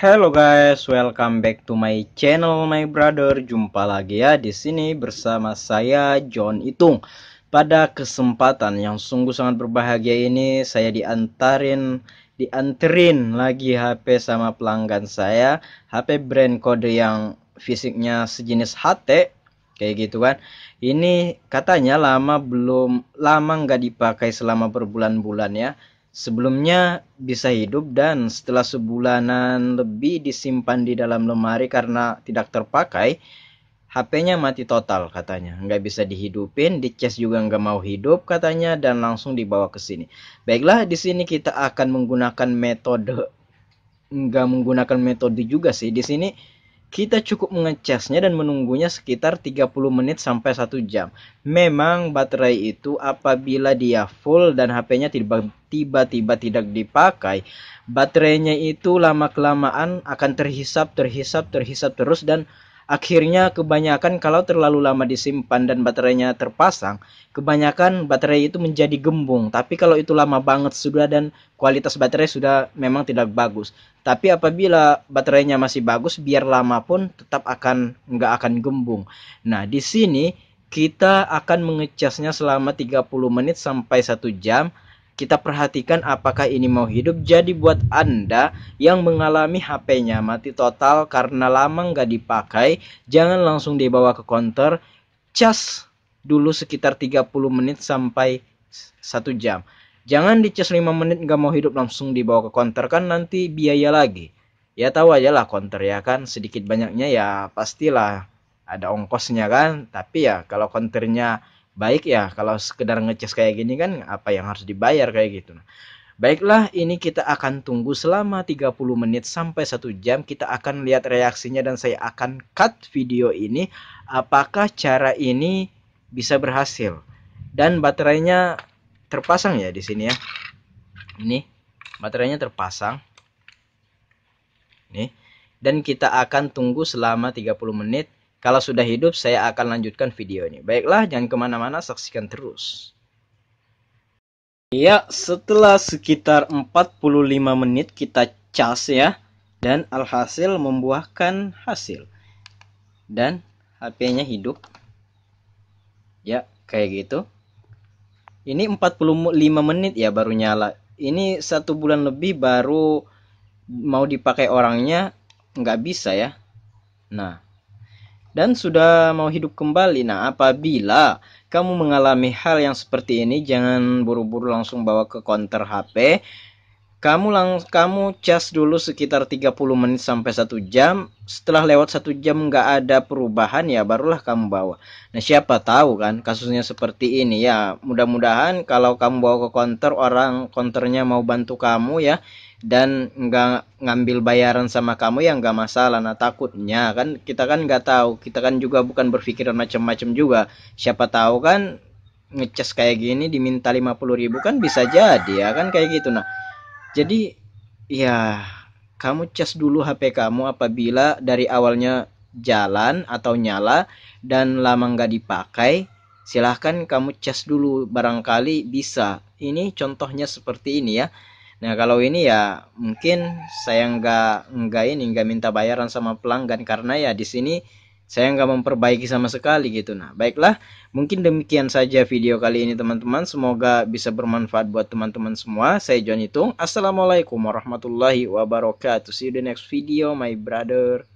Hello guys, welcome back to my channel my brother. Jumpa lagi ya di sini bersama saya John Itung. Pada kesempatan yang sungguh sangat berbahagia ini, saya diantarin dianterin lagi HP sama pelanggan saya, HP brand kode yang fisiknya sejenis HT kayak gitu kan. Ini katanya lama belum lama nggak dipakai selama berbulan-bulan ya Sebelumnya bisa hidup dan setelah sebulanan lebih disimpan di dalam lemari karena tidak terpakai, HP-nya mati total katanya. Nggak bisa dihidupin, di juga nggak mau hidup katanya dan langsung dibawa ke sini. Baiklah, di sini kita akan menggunakan metode nggak menggunakan metode juga sih. Di sini kita cukup mengecasnya dan menunggunya sekitar 30 menit sampai 1 jam. Memang baterai itu apabila dia full dan HP-nya tiba-tiba tidak dipakai, baterainya itu lama-kelamaan akan terhisap, terhisap, terhisap terus dan Akhirnya kebanyakan kalau terlalu lama disimpan dan baterainya terpasang, kebanyakan baterai itu menjadi gembung. Tapi kalau itu lama banget sudah dan kualitas baterai sudah memang tidak bagus. Tapi apabila baterainya masih bagus, biar lama pun tetap akan nggak akan gembung. Nah, di sini kita akan mengecasnya selama 30 menit sampai 1 jam kita perhatikan apakah ini mau hidup. Jadi buat Anda yang mengalami HP-nya mati total karena lama nggak dipakai, jangan langsung dibawa ke konter, cas dulu sekitar 30 menit sampai 1 jam. Jangan di cas 5 menit nggak mau hidup langsung dibawa ke konter kan nanti biaya lagi. Ya tahu aja lah konter ya kan sedikit banyaknya ya pastilah ada ongkosnya kan. Tapi ya kalau konternya baik ya kalau sekedar ngeces kayak gini kan apa yang harus dibayar kayak gitu nah, Baiklah, ini kita akan tunggu selama 30 menit sampai 1 jam. Kita akan lihat reaksinya dan saya akan cut video ini. Apakah cara ini bisa berhasil? Dan baterainya terpasang ya di sini ya. Ini baterainya terpasang. Nih. Dan kita akan tunggu selama 30 menit kalau sudah hidup, saya akan lanjutkan video ini. Baiklah, jangan kemana-mana, saksikan terus. Ya, setelah sekitar 45 menit kita cas ya. Dan alhasil membuahkan hasil. Dan HP-nya hidup. Ya, kayak gitu. Ini 45 menit ya baru nyala. Ini satu bulan lebih baru mau dipakai orangnya nggak bisa ya. Nah, dan sudah mau hidup kembali. Nah, apabila kamu mengalami hal yang seperti ini, jangan buru-buru langsung bawa ke konter HP kamu lang kamu cas dulu sekitar 30 menit sampai 1 jam setelah lewat 1 jam nggak ada perubahan ya barulah kamu bawa nah siapa tahu kan kasusnya seperti ini ya mudah-mudahan kalau kamu bawa ke konter orang konternya mau bantu kamu ya dan nggak ngambil bayaran sama kamu yang nggak masalah nah takutnya kan kita kan nggak tahu kita kan juga bukan berpikiran macam-macam juga siapa tahu kan ngecas kayak gini diminta 50 ribu kan bisa jadi ya kan kayak gitu nah jadi ya kamu cas dulu HP kamu apabila dari awalnya jalan atau nyala dan lama nggak dipakai silahkan kamu cas dulu barangkali bisa ini contohnya seperti ini ya Nah kalau ini ya mungkin saya nggak nggak ini nggak minta bayaran sama pelanggan karena ya di sini saya nggak memperbaiki sama sekali gitu nah baiklah mungkin demikian saja video kali ini teman-teman semoga bisa bermanfaat buat teman-teman semua saya John Itung assalamualaikum warahmatullahi wabarakatuh see you the next video my brother